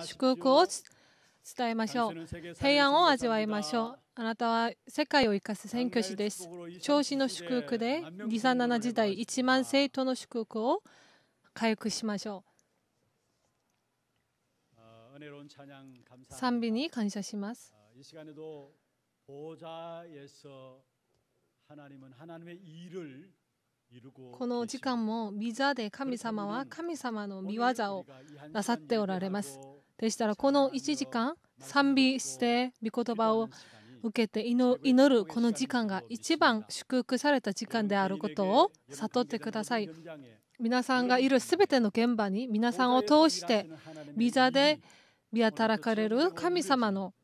祝福を伝えましょう。平安を味わいましょう。あなたは世界を生かす宣教師です。調子の祝福で、237時代1万生徒の祝福を回復しましょう。賛美に感謝します。この時間もビザで神様は神様の見業をなさっておられます。でしたらこの1時間賛美して御言葉を受けて祈るこの時間が一番祝福された時間であることを悟ってください。皆さんがいる全ての現場に皆さんを通してビザで見働かれる神様の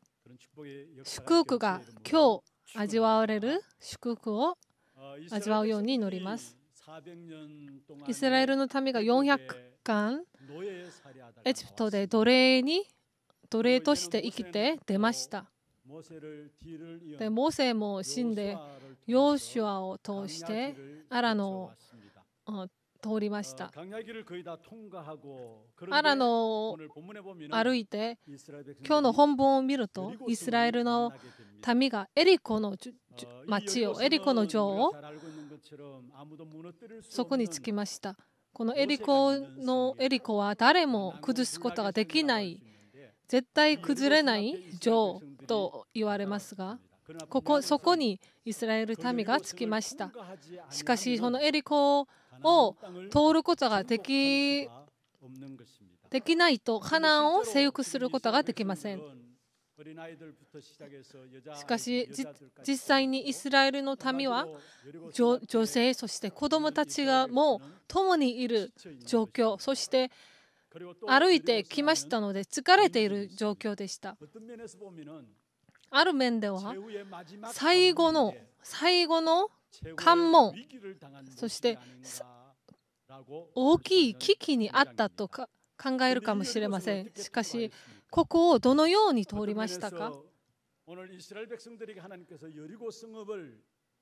祝福が今日味わわれる祝福を味わうように祈ります。イスラエルの民が400巻エジプトで奴隷に奴隷として生きて出ましたでモーセも死んでヨーシュアを通してアラノを通りましたアラノを歩いて今日の本文を見るとイスラエルの民がエリコの町をエリコの城をそこに着きましたこのエリコのエリコは誰も崩すことができない絶対崩れない城と言われますがここそこにイスラエル民がつきましたしかしそのエリコを通ることができできないとカナンを征服することができませんしかし実際にイスラエルの民は女性そして子供たちがもう共にいる状況そして歩いてきましたので疲れている状況でしたある面では最後の最後の関門そして大きい危機にあったと考えるかもしれませんしかしここをどのように通りましたか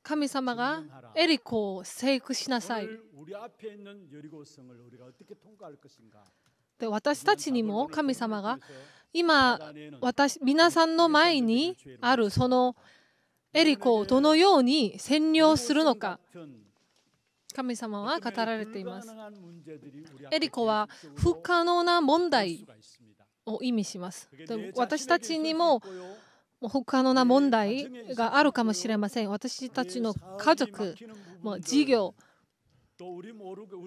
神様がエリコを征服しなさい。で私たちにも神様が今私皆さんの前にあるそのエリコをどのように占領するのか神様は語られています。エリコは不可能な問題を意味します。で私たちにも不可能な問題があるかもしれません。私たちの家族、事業、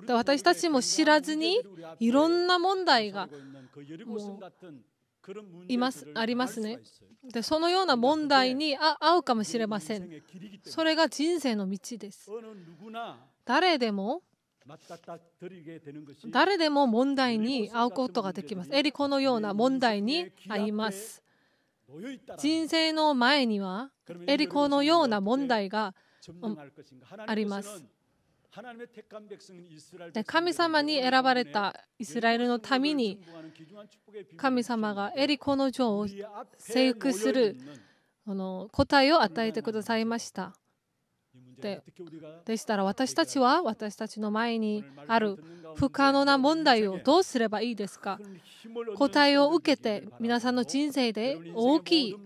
私たちも知らずにいろんな問題がいますありますねで。そのような問題に合うかもしれません。それが人生の道です。誰でも誰でも問題に遭うことができます。エリコのような問題に遭います。人生の前にはエリコのような問題があります。神様に選ばれたイスラエルのために神様がエリコの城を征服するこの答えを与えてくださいました。ってでしたら私たちは私たちの前にある不可能な問題をどうすればいいですか答えを受けて皆さんの人生で大きい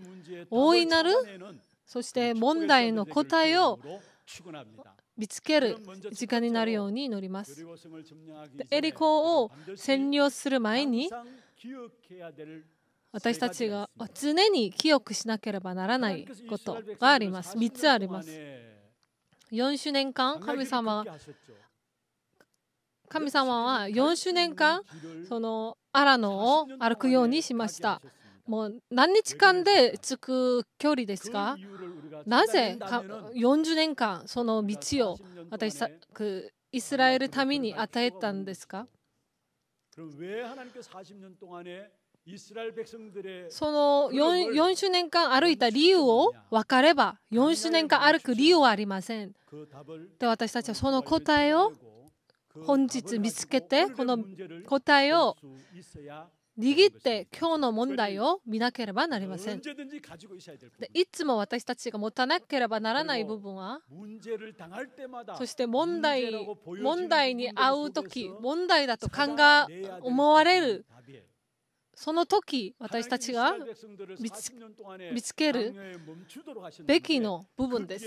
大いなるそして問題の答えを見つける時間になるように祈ります。エリコを占領する前に私たちが常に記憶しなければならないことがあります。3つあります。4年間神様神様は4年間そのアラノを歩くようにしましたもう何日間で着く距離ですかなぜか40年間その道を私イスラエル民に与えたんですかその 4, 4周年間歩いた理由を分かれば4周年間歩く理由はありません。で私たちはその答えを本日見つけてこの答えを握って今日の問題を見なければなりません。でいつも私たちが持たなければならない部分はそして問題問題に遭う時問題だと考え思われるその時私たちが見つけるべきの部分です。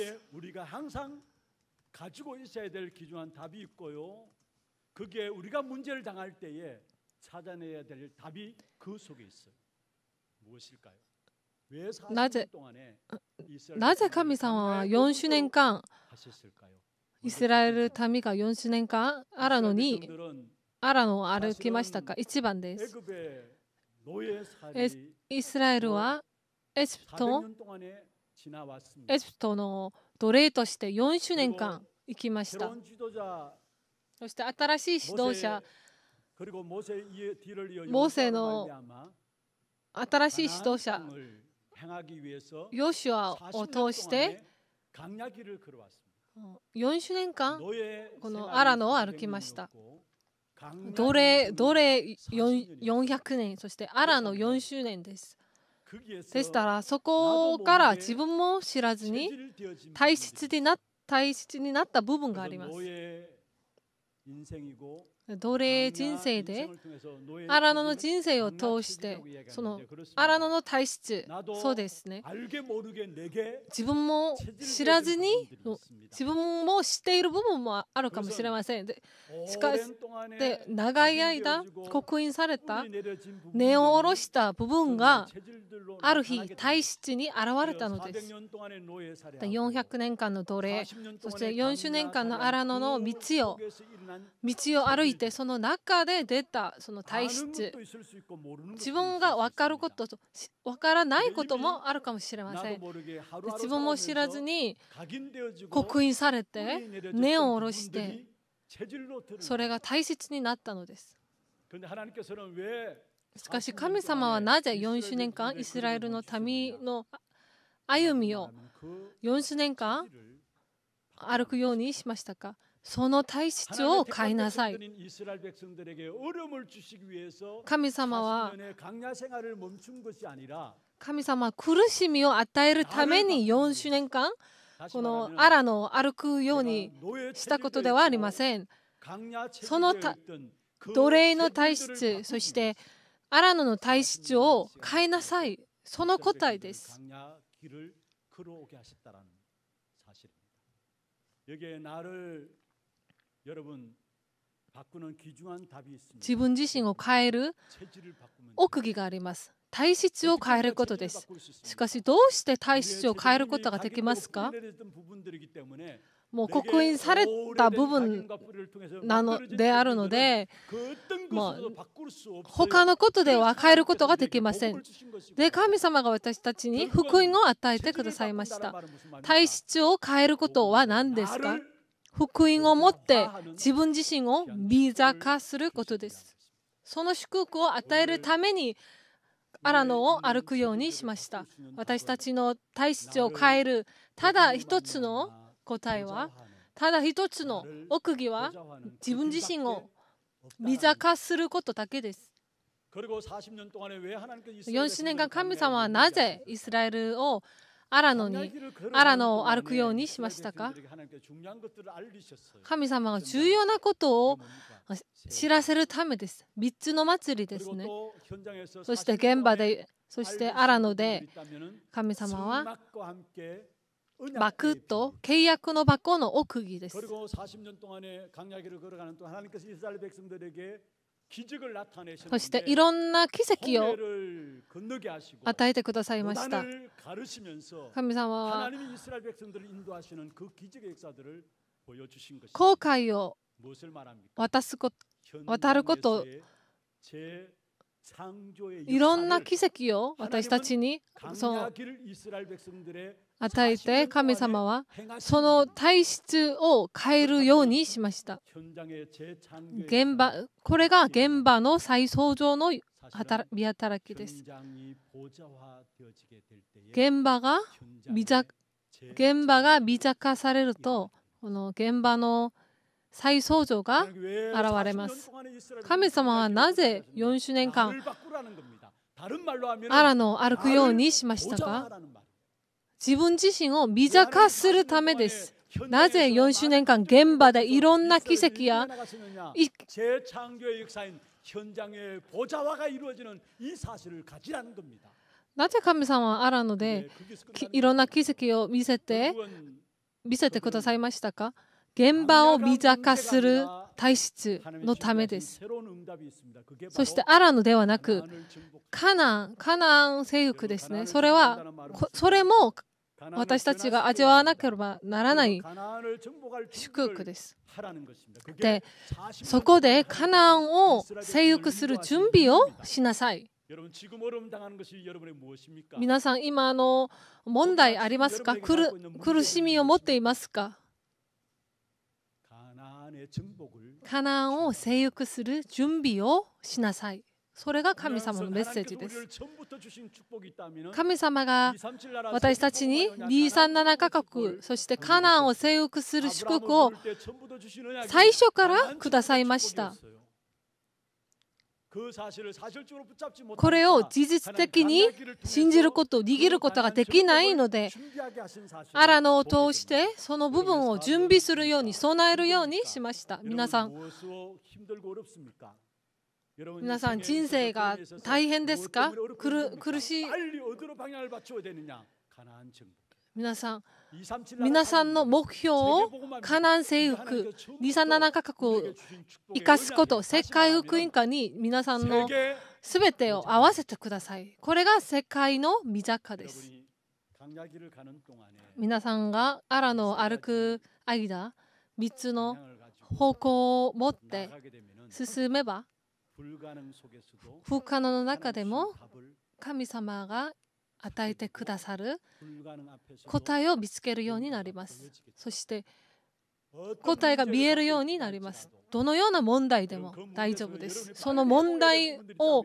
なぜ神様は40年間イスラエル民が40年間アラノにアラノを歩きましたか一番です。イスラエルはエジプトエジプトの奴隷として40年間行きましたそして新しい指導者モーセの新しい指導者ヨシュアを通して40年間このアラノを歩きました奴隷奴隷400年そしてアラの4周年ですでしたらそこから自分も知らずに大切にな大切になった部分があります奴隷人生で荒野の人生を通してその荒野の体質そうですね自分も知らずに自分も知っている部分もあるかもしれませんでしかしで長い間刻印された根を下ろした部分がある日体質に現れたのです400年間の奴隷そして40年間の荒野の道を道を歩いててその中で出たその体質自分が分かることと分からないこともあるかもしれません自分も知らずに刻印されて根を下ろしてそれが大切になったのですしかし神様はなぜ4周年間イスラエルの民の歩みを40年間歩くようにしましたかその体質を変えなさい。神様は神様は苦しみを与えるために4周年間このアラの歩くようにしたことではありません。その奴隷の体質、そしてアラノの体質を変えなさい。その答えです。여기에나를自分自身を変える奥義があります。体質を変えることです。しかし、どうして体質を変えることができますかもう刻印された部分なのであるので、もう他のことでは変えることができません。で、神様が私たちに福音を与えてくださいました。体質を変えることは何ですか福音を持って自分自身をビザすることです。その祝福を与えるためにアラノを歩くようにしました。私たちの体質を変えるただ一つの答えはただ一つの奥義は自分自身をビザ化することだけです。40年間神様はなぜイスラエルをアラノにアラノを歩くようにしましたか神様が重要なことを知らせるためです3つの祭りですねそして現場でそしてアラノで神様は幕と契約の箱の奥義です。そしていろんな奇跡を与えてくださいました。神様は後悔を渡すこと渡ることいろんな奇跡を私たちにその与えて神様はその体質を変えるようにしました現場これが現場の再創造の見働きです現場が現場が微弱化されるとこの現場の再創造が現れます神様はなぜ40年間アラの歩くようにしましたか自分自身をビザ化するためです。なぜ40年間現場でいろんな奇跡やなぜ神様はあるのでいろんな奇跡を見せて見せてくださいましたか現場をビザ化する体質のためです。そしてアラノではなく、カナン、カナン性服ですね。それは、それも私たちが味わわなければならない祝福です。で、そこでカナンを征服する準備をしなさい。皆さん、今の問題ありますか苦しみを持っていますかカナンを征服する準備をしなさい。それが神様のメッセージです。神様が私たちに237カ国、そしてカナンを征服する祝福を最初からくださいました。これを事実的に信じること握ることができないのでアラノを通してその部分を準備するように備えるようにしました皆さん皆さん人生が大変ですか苦しい皆さん皆さんの目標をカナン征服237価格を生かすこと世界福音化に皆さんの全てを合わせてくださいこれが世界の御坂です皆さんがアラの歩く間3つの方向を持って進めば不可能の中でも神様が与えてくださる答えを見つけるようになりますそして答えが見えるようになりますどのような問題でも大丈夫ですその問題を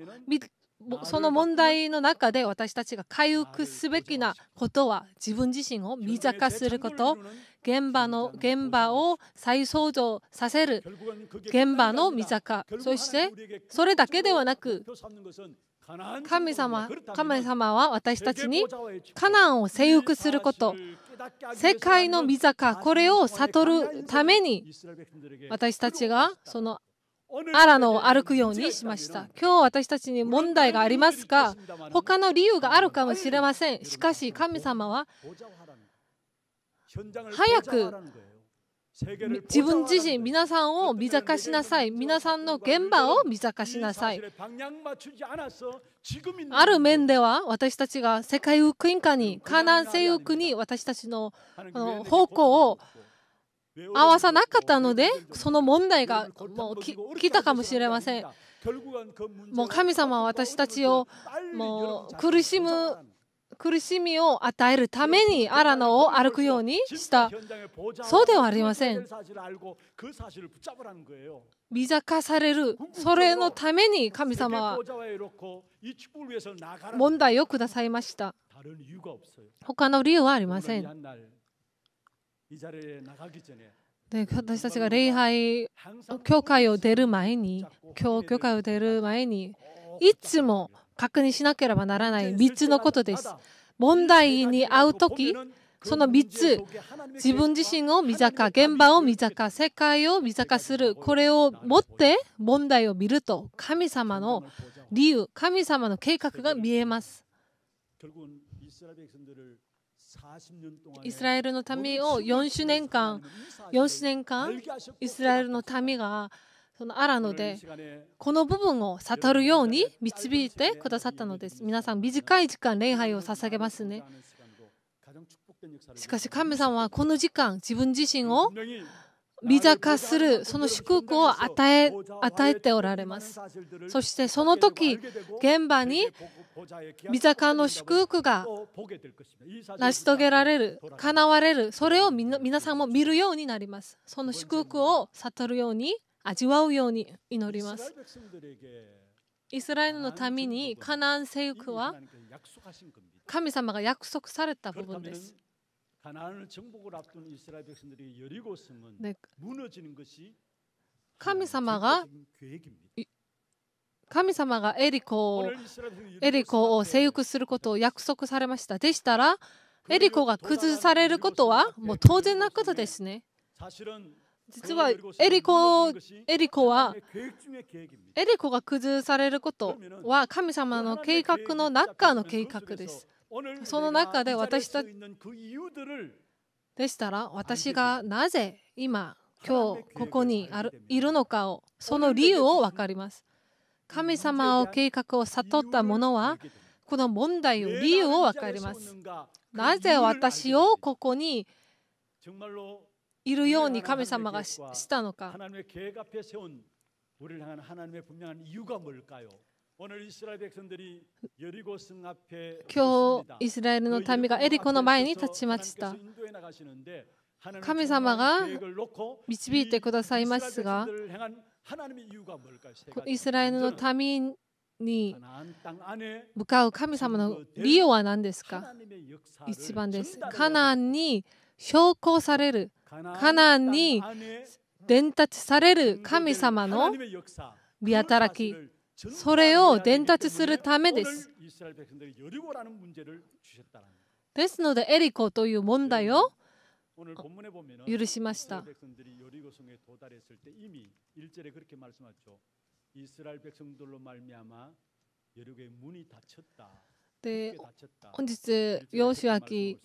その問題の中で私たちが回復すべきなことは自分自身を見ざかすること現場の現場を再創造させる現場の見ざかそしてそれだけではなく神様神様は私たちにカナンを征服すること世界の御坂これを悟るために私たちがそのアラノを歩くようにしました今日私たちに問題がありますが他の理由があるかもしれませんしかし神様は早く自分自身皆さんを見逆しなさい皆さんの現場を見逆しなさいある面では私たちが世界福音化にカナン西洋区に私たちの方向を合わさなかったのでその問題がもう来たかもしれませんもう神様は私たちをもう苦しむ苦しみを与えるためにアラノを歩くようにしたそうではありません見ざかされるそれのために神様は問題をくださいました他の理由はありませんで私たちが礼拝教会を出る前に教教会を出る前にいつも確認しなければならない3つのことです。問題に遭うとき、その3つ、自分自身を見か、現場を見か、世界を見かする、これを持って問題を見ると、神様の理由、神様の計画が見えます。イスラエルの民を4周年間、4周年間、イスラエルの民がそのアラノでこの部分を悟るように導いてくださったのです皆さん短い時間礼拝を捧げますねしかし神様はこの時間自分自身をビザ化するその祝福を与え与えておられますそしてその時現場にビザ化の祝福が成し遂げられる叶われるそれを皆さんも見るようになりますその祝福を悟るように味わうように祈ります。イスラエルのためにカナン征服は神様が約束された部分です。神様が神様がエリコをエリコを征服することを約束されました。でしたらエリコが崩されることはもう当然なことですね。実はエリコエリコはエリコが崩されることは神様の計画の中の計画です。その中で私たちでしたら私がなぜ今今日ここにあるいるのかをその理由を分かります。神様を計画を悟った者はこの問題を理由を分かります。なぜ私をここにいるように神様がしたのか今日イスラエルの民がエリコの前に立ちました神様が導いてくださいますがイスラエルの民に向かう神様の理由は何ですか一番です。カナンに標高される。カナンに伝達される神様の見働きそれを伝達するためですですのでエリコという問題を許しましたで本日、ヨシュア記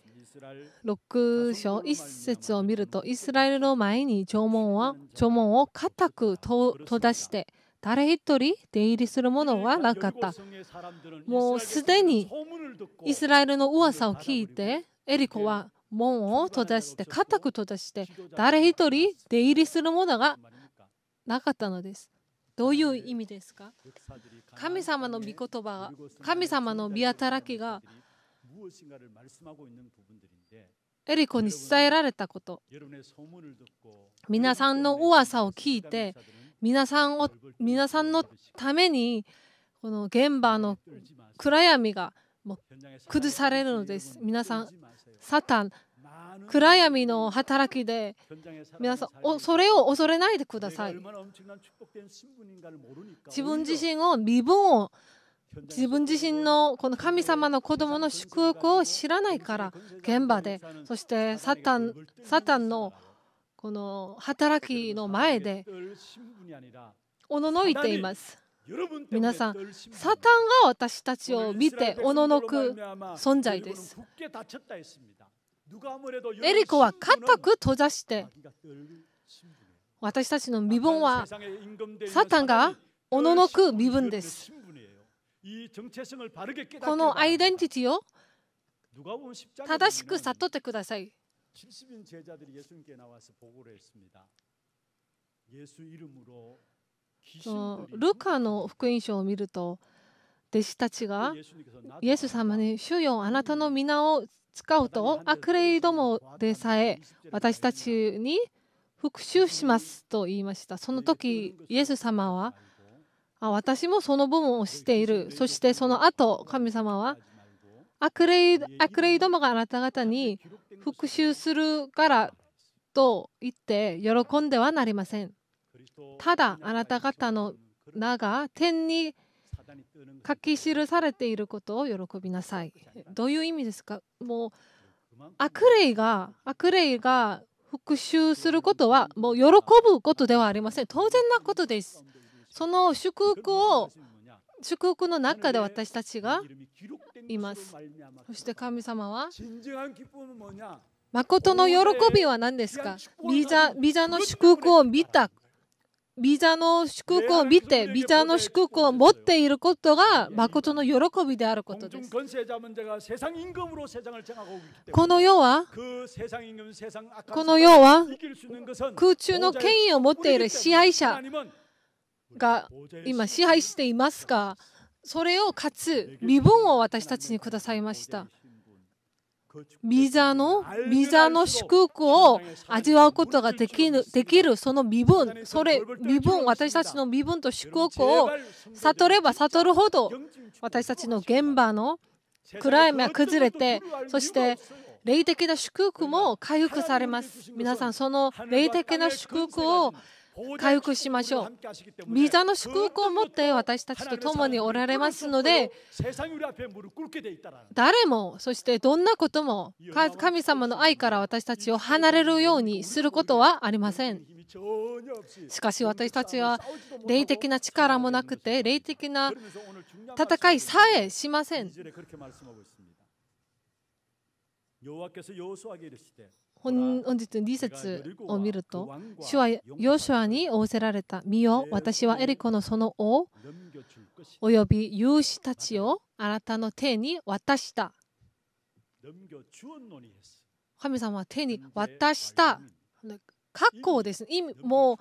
6章1節を見ると、イスラエルの前に縄文は弔問を固く閉ざして、誰一人出入りするものはなかった。もうすでにイスラエルの噂を聞いて、エリコは門を閉ざして、固く閉ざして、誰一人出入りするものがなかったのです。どういう意味ですか神様の御言葉神様の御働きがエリコに伝えられたこと皆さんの噂を聞いて皆さんを皆さんのためにこの現場の暗闇がもう崩されるのです皆さんサタン暗闇の働きで皆さんそれを恐れないでください自分自身を身分を自分自身のこの神様の子供の祝福を知らないから現場でそしてサタンサタンのこの働きの前でおののいています皆さんサタンが私たちを見ておののく存在ですエリコは固く閉ざして私たちの身分はサタンがおののく身分ですこのアイデンティティを正しく悟ってくださいルカの福音書を見ると弟子たちがイエス様に「主よあなたの皆を使うと、悪霊どもでさえ私たちに復讐しますと言いました。その時、イエス様は、あ私もその部分をしている。そしてその後、神様は、悪霊悪霊どもがあなた方に復讐するからと言って喜んではなりません。ただ、あなた方の名が天に書き記されていることを喜びなさい。どういう意味ですかもう悪霊が悪霊が復讐することはもう喜ぶことではありません。当然なことです。その祝福を祝福の中で私たちがいます。そして神様は誠の喜びは何ですかビザビザの祝福を見たビザの祝福を見て、ビザの祝福を持っていることが、誠の喜びであることです。この世は、この世は、空中の権威を持っている支配者が今支配していますが、それを勝つ身分を私たちにくださいました。ビザの、ビザの祝福を味わうことができる、できるその身分、それ、身分、私たちの身分と祝福を悟れば悟るほど、私たちの現場の暗闇は崩れて、そして、霊的な祝福も回復されます。皆さん、その霊的な祝福を回復しましょう。御座の祝福を持って私たちと共におられますので、誰も、そしてどんなことも、神様の愛から私たちを離れるようにすることはありません。しかし私たちは霊的な力もなくて、霊的な戦いさえしません。本日の2節を見ると、主はヨシュアに仰せられた。見よ、私はエリコのその王、および勇士たちをあなたの手に渡した。神様は手に渡した。過去ですもう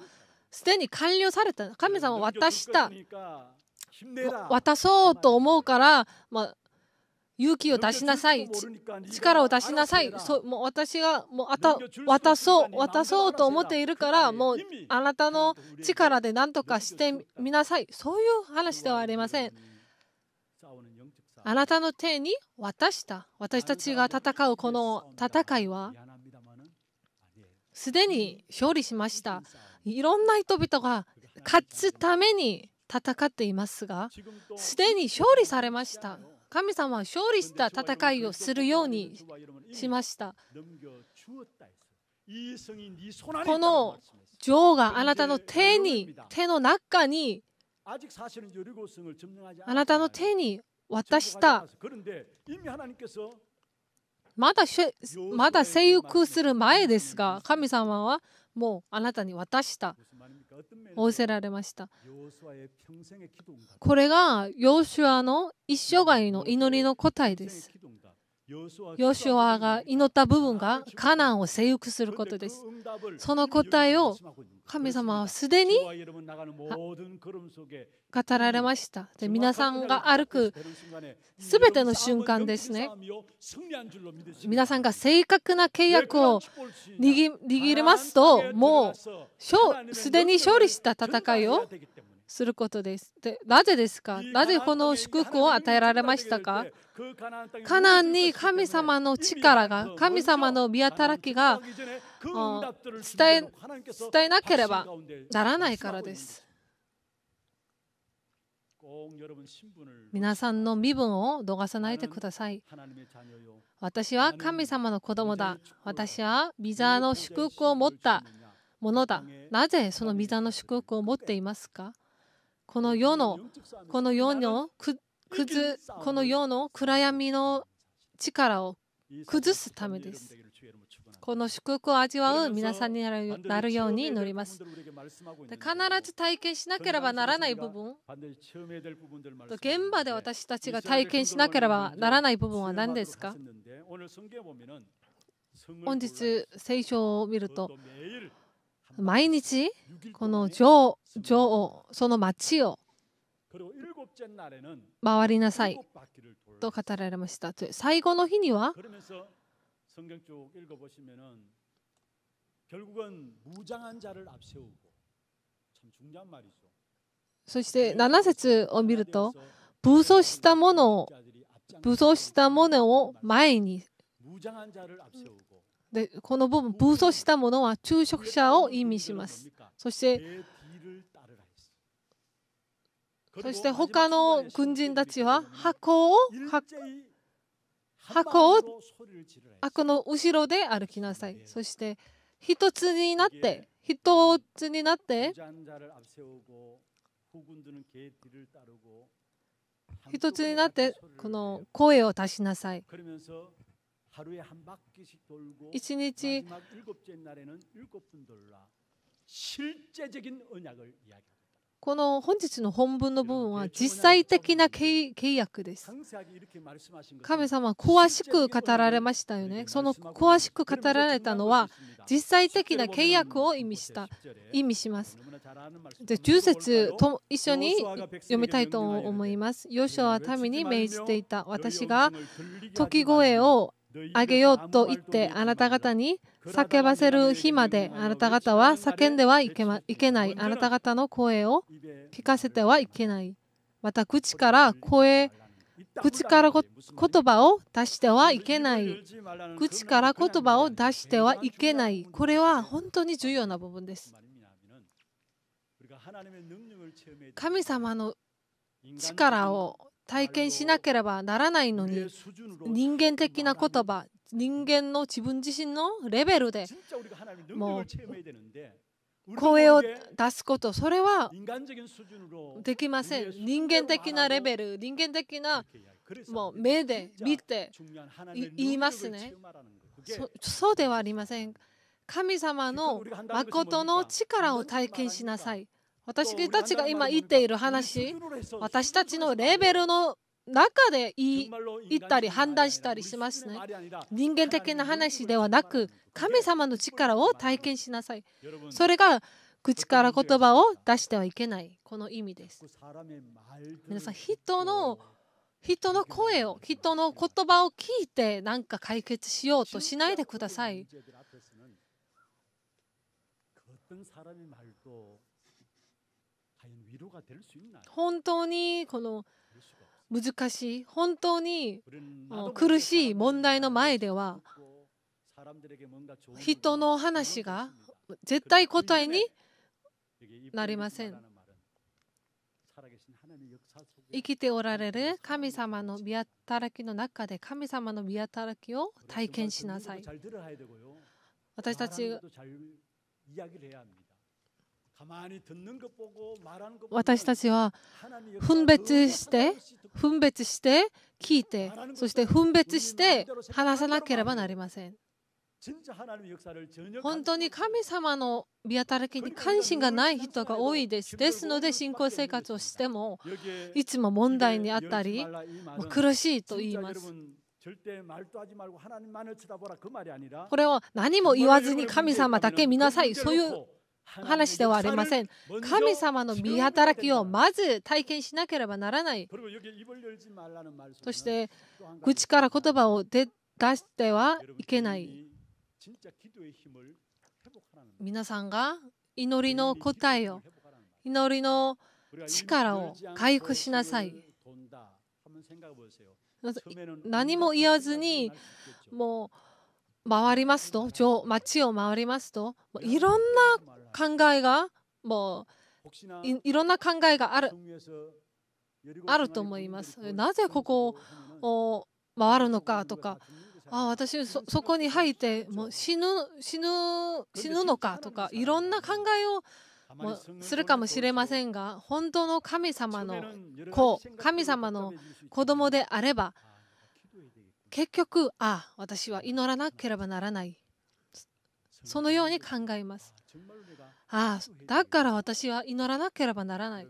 すでに完了された。神様は渡した。渡そうと思うから、まあ、勇気を出しなさい力を出しなさいそもう私がもうあた渡そう渡そうと思っているからもうあなたの力で何とかしてみなさいそういう話ではありませんあなたの手に渡した私たちが戦うこの戦いはすでに勝利しましたいろんな人々が勝つために戦っていますがすでに勝利されました神様は勝利した戦いをするようにしましたこの女王があなたの手に手の中にあなたの手に渡したまだまだ征服する前ですが神様はもうあなたに渡した仰せられましたこれがヨシュアの一生涯の祈りの答えですヨシュアが祈った部分がカナンを征服することです。その答えを神様はすでに語られました。で皆さんが歩くすべての瞬間ですね。皆さんが正確な契約を握りますと、もうすでに勝利した戦いをすることです。でなぜですかなぜこの祝福を与えられましたかカナンに神様の力が神様の見働きが伝え伝えなければならないからです皆さんの身分を逃さないでください。私は神様の子供だ。私はビザの祝福を持ったものだ。なぜそのビザの祝福を持っていますかこの世の、この世のずこの世の暗闇の力を崩すためです。この祝福を味わう皆さんになるように祈ります。必ず体験しなければならない部分、現場で私たちが体験しなければならない部分は何ですか本日、聖書を見ると、毎日、この女王、女王、その町を回りなさいと語られました。最後の日にはそして7節を見ると武装したものを武装したものを前にでこの部分武装したものは昼食者を意味しますそしてそして他の軍人たちは箱を箱を箱の後ろで歩きなさいそして一つになって一つになって一つになってこの声を出しなさい一日この本日の本文の部分は実際的な契約です。神様は詳しく語られましたよね。その詳しく語られたのは実際的な契約を意味した意味します。で10節と一緒に読みたいと思います。ヨシュアは民に命じていた私が時声をあげようと言ってあなた方に叫ばせる日まであなた方は叫んではいけ,、ま、いけないあなた方の声を聞かせてはいけないまた口から声口から言葉を出してはいけない口から言葉を出してはいけないこれは本当に重要な部分です神様の力を体験しなければならないのに人間的な言葉人間の自分自身のレベルでもう声を出すことそれはできません人間的なレベル人間的なもう目で見て言いますねそうではありません神様の誠の力を体験しなさい私たちが今言っている話私たちのレベルの中で言ったり判断したりしますね人間的な話ではなく神様の力を体験しなさいそれが口から言葉を出してはいけないこの意味です皆さん人の人の声を人の言葉を聞いて何か解決しようとしないでください本当にこの難しい本当に苦しい問題の前では人の話が絶対答えになりません生きておられる神様の見働きの中で神様の見働きを体験しなさい私たち私たちは分別して分別して聞いてそして分別して話さなければなりません本当に神様の見当たりに関心がない人が多いです。ですので信仰生活をしてもいつも問題にあったり苦しいと言います。これは何も言わずに神様だけ見なさいそういう話ではありません。神様の見働きをまず体験しなければならない。そして、口から言葉を出してはいけない。皆さんが祈りの答えを、祈りの力を回復しなさい。何も言わずに、もう、回りますと街を回りますといろんな考えがもういろんな考えがあるあると思いますなぜここを回るのかとかあ私そこに入ってもう死ぬ死ぬ死ぬのかとかいろんな考えをもするかもしれませんが本当の神様の子神様の子供であれば結局あ私は祈らなければならないそのように考えますああだから私は祈らなければならない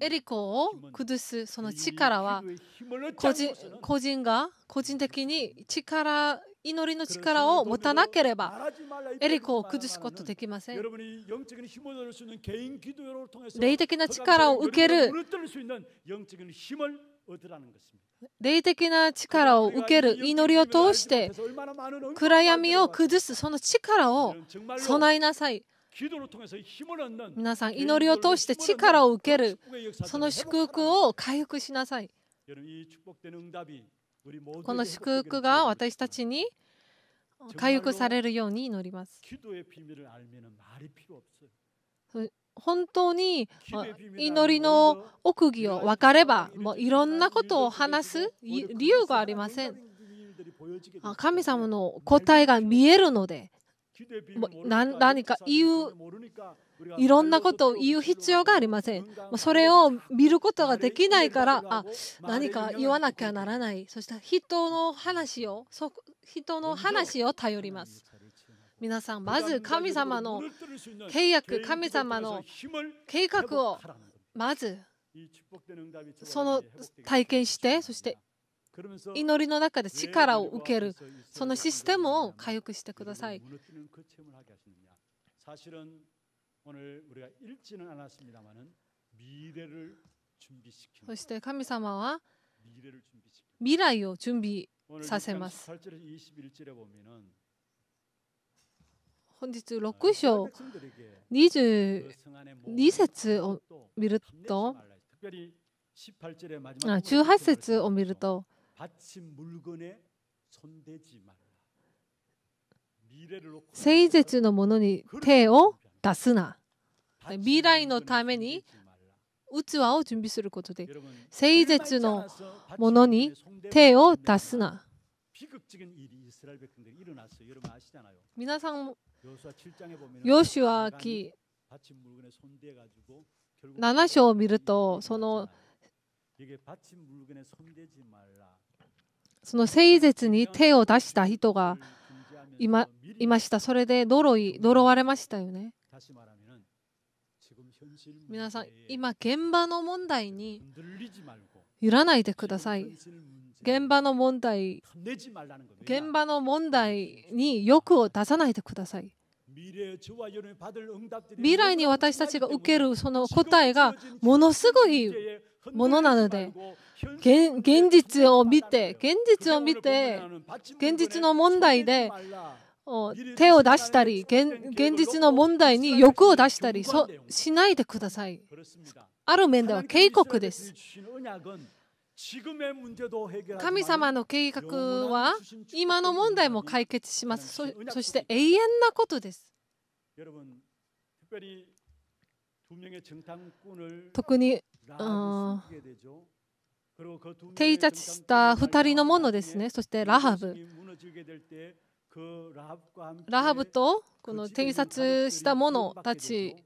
エリコを崩すその力は個人個人が個人的に力祈りの力を持たなければエリコを崩すことできません霊的な力を受ける霊的な力を受ける祈りを通して暗闇を崩すその力を備えなさい皆さん祈りを通して力を受けるその祝福を回復しなさいこの祝福が私たちに回復されるように祈ります本当に祈りの奥義を分かればもういろんなことを話す理由がありません神様の答えが見えるのでもう何か言ういろんなことを言う必要がありませんそれを見ることができないからあ何か言わなきゃならないそして人の話を人の話を頼ります皆さんまず神様の契約神様の計画をまずその体験してそして祈りの中で力を受けるそのシステムを回復してください。そして神様は未来を準備させます。本日6章22節を見ると18節を見ると聖絶のものに手を出すな未来のために器を準備することで聖絶のものに手を出すな皆さんヨシュア記7章を見るとそのその聖絶に手を出した人がいまいましたそれで呪い呪われましたよね皆さん今現場の問題に揺らないでください現場の問題現場の問題に欲を出さないでください未来に私たちが受けるその答えがものすごいものなので現実を見て現実を見て現実の問題で手を出したり現実の問題に欲を出したりしないでくださいある面では警告です神様の計画は今の問題も解決しますそして永遠なことです特に定着した2人のものですねそしてラハブラハブとこの偵察した者たち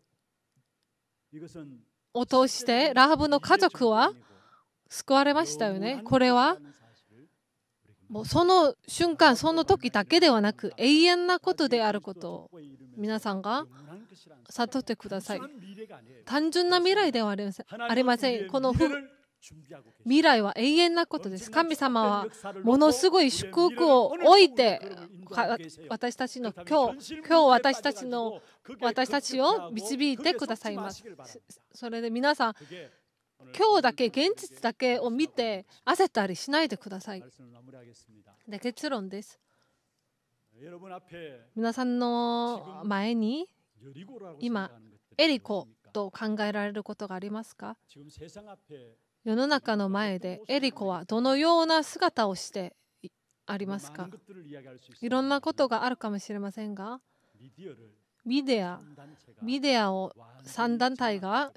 を通してラハブの家族は救われましたよね。これはもうその瞬間その時だけではなく永遠なことであることを皆さんが悟ってください単純な未来ではありませんありませんこの未来は永遠なことです神様はものすごい祝福を置いて私たちの今日今日私たちの私たちを導いてくださいますそれで皆さん今日だけ現実だけを見て焦ったりしないでください。で結論です。皆さんの前に今エリコと考えられることがありますか世の中の前でエリコはどのような姿をしてありますかいろんなことがあるかもしれませんがミデアミデアを3団体が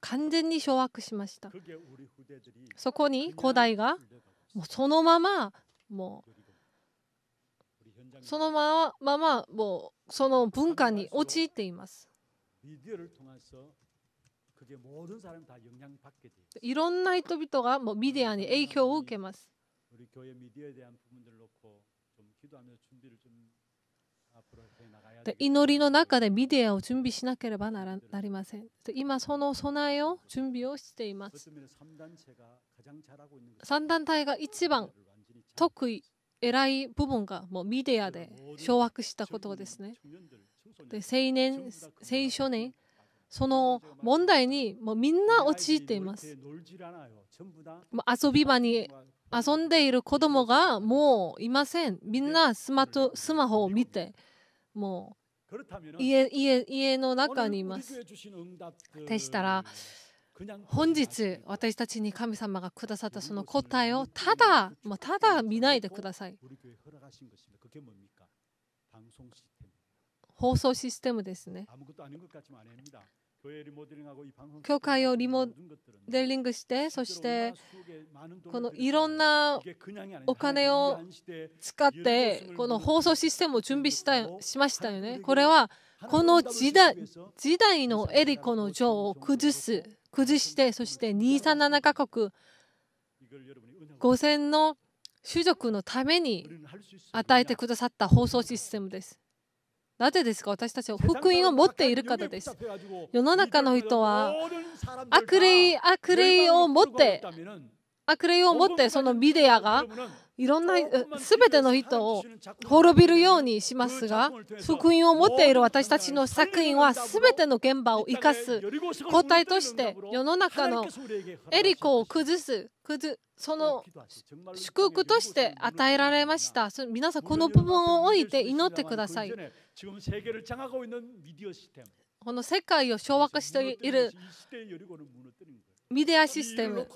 完全に掌握しましたそこに古代がもうそのままもうそのままもうその文化に陥っていますいろんな人々がもうミデアに影響を受けます。で祈りの中でミディアを準備しなければならなりません。今、その備えを、準備をしています。三団体が一番得意、偉い部分がもうミディアで掌握したことですね。で青年、青少年、その問題にもうみんな陥っています。遊び場に遊んでいる子供がもういません。みんなスマスマホを見て。もう家家家の中にいます。でしたら本日私たちに神様がくださったその答えをただもうただ見ないでください。放送システムですね。教会をリモデリングしてそしてこのいろんなお金を使ってこの放送システムを準備したしましたよね。これはこの時代時代のエリコの女王を崩す崩してそして237カ国5000の種族のために与えてくださった放送システムです。なぜですか私たちは福音を持っている方です。世の中の人は悪霊悪霊を持って悪霊を持ってそのビデアがいろんなすべての人を滅びるようにしますが福音を持っている私たちの作品はすべての現場を生かす個体として世の中のエリコを崩す崩その祝福として与えられました皆さんこの部分を置いて祈ってくださいこの世界を掌握しているミデアシステム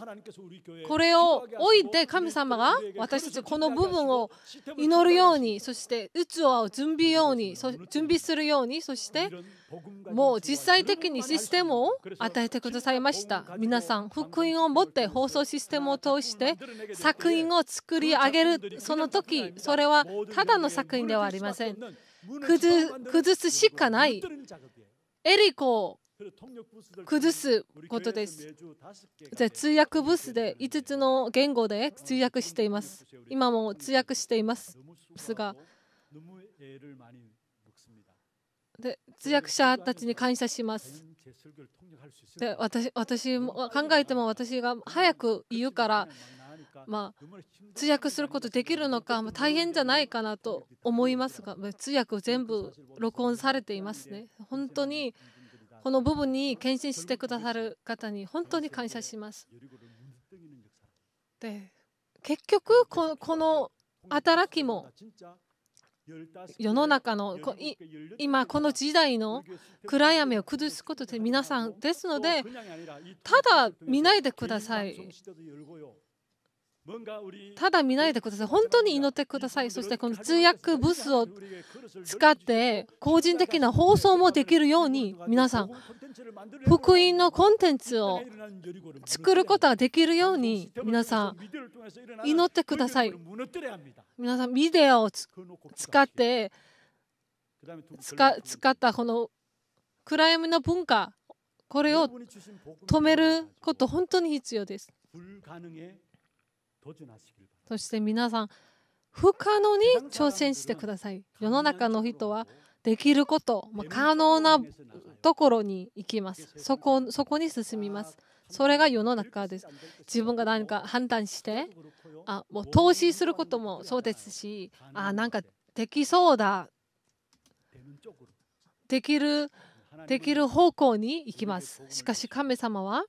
これを置いて神様が私たちこの部分を祈るようにそして器を準備ように準備するようにそしてもう実際的にシステムを与えてくださいました皆さん福音を持って放送システムを通して作品を作り上げるその時それはただの作品ではありません崩すしかないエリコ崩すことです。通訳ブースで5つの言語で通訳しています。今も通訳していますが、で通訳者たちに感謝します。で私私も考えても私が早く言うから、まあ、通訳することできるのか、大変じゃないかなと思いますが通訳全部録音されていますね。本当にこの部分に献身してくださる方に本当に感謝します。で結局この働きも世の中の今この時代の暗闇を崩すことで皆さんですのでただ見ないでくださいただ見ないでください。本当に祈ってください。そしてこの通訳ブースを使って個人的な放送もできるように皆さん、福音のコンテンツを作ることができるように皆さん、祈ってください。皆さん、ビデオを使って、使ったこの暗闇の文化、これを止めること、本当に必要です。そして皆さん不可能に挑戦してください世の中の人はできること、まあ、可能なところに行きますそこそこに進みますそれが世の中です自分が何か判断してあもう投資することもそうですしあなんかできそうだできるできる方向に行きますしかし神様は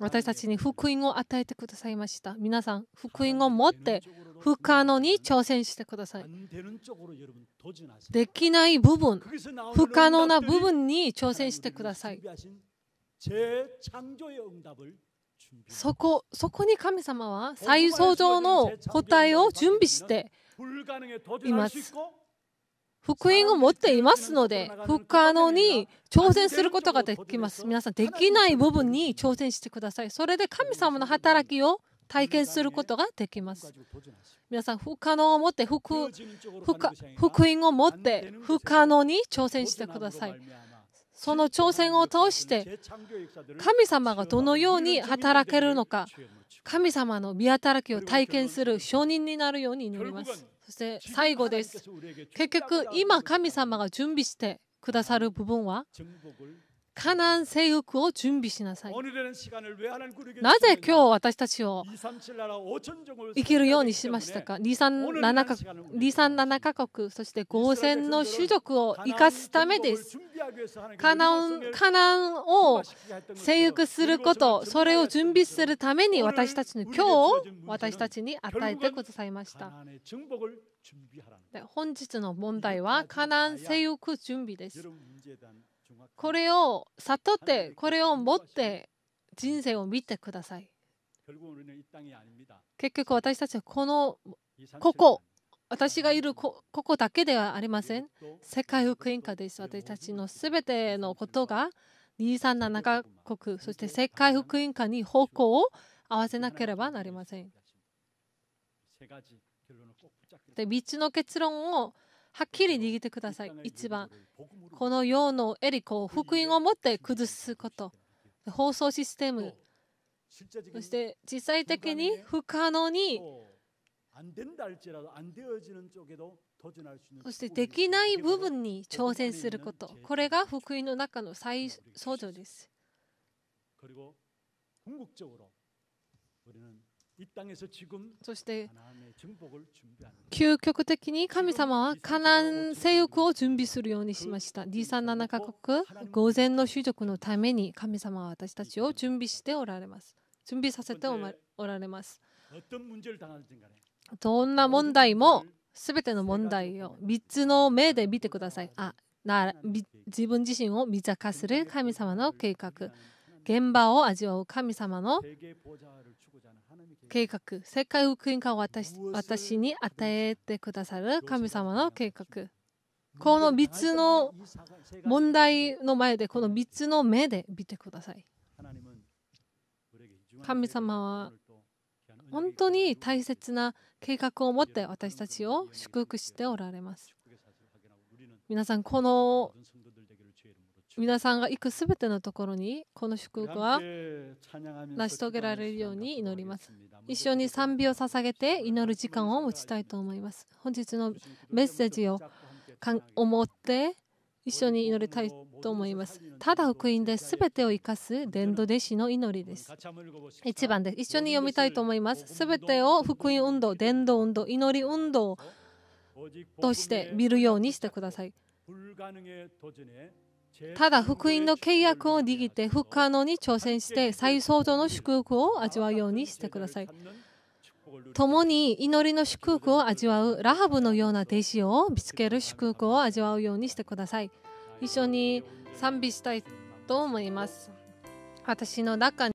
私たちに福音を与えてくださいました。皆さん、福音を持って不可能に挑戦してください。できない部分、不可能な部分に挑戦してください。そこそこに神様は再創造の答えを準備しています。福音を持っていますので、不可能に挑戦することができます。皆さん、できない部分に挑戦してください。それで神様の働きを体験することができます。皆さん、不可能を持って福、福音を持って不可能に挑戦してください。その挑戦を通して、神様がどのように働けるのか、神様の見働きを体験する証人になるように祈ります。そして最後です結局今神様が準備してくださる部分はカナン征服を準備しなさい。なぜ今日私たちを生きるようにしましたか ?237 か ,237 国、そして5000の種族を生かすためです。カナンカナンを征服すること、それを準備するために私たちの今日を私たちに与えてくださいました。本日の問題はカナン征服準備です。これを悟ってこれを持って人生を見てください結局私たちはこのここ私がいるここだけではありません世界福音家です私たちの全てのことが237カ国そして世界福音家に方向を合わせなければなりませんで3つの結論をはっきり握ってください。一番、この世のエリコを福音を持って崩すこと、放送システム、そして実際的に不可能に、そしてできない部分に挑戦すること、これが福音の中の最創造です。そして究極的に神様はカナン征服を準備するようにしました。237カ国、午前の主族のために神様は私たちを準備しておられます。準備させておられます。どんな問題も、すべての問題を3つの目で見てください。あな自分自身を見ざかする神様の計画。現場を味わう神様の計画世界福音化を私に与えてくださる神様の計画この3つの問題の前でこの3つの目で見てください神様は本当に大切な計画を持って私たちを祝福しておられます皆さんこの皆さんが行くすべてのところにこの祝福は成し遂げられるように祈ります一緒に賛美を捧げて祈る時間を持ちたいと思います本日のメッセージを思って一緒に祈りたいと思いますただ福音で全てを生かす伝道弟子の祈りです1番です一緒に読みたいと思います全てを福音運動伝道運動祈り運動として見るようにしてくださいただ福音の契約を握って不可能に挑戦して再創造の祝福を味わうようにしてください。共に祈りの祝福を味わうラハブのような弟子を見つける祝福を味わうようにしてください。一緒に賛美したいと思います。私の中に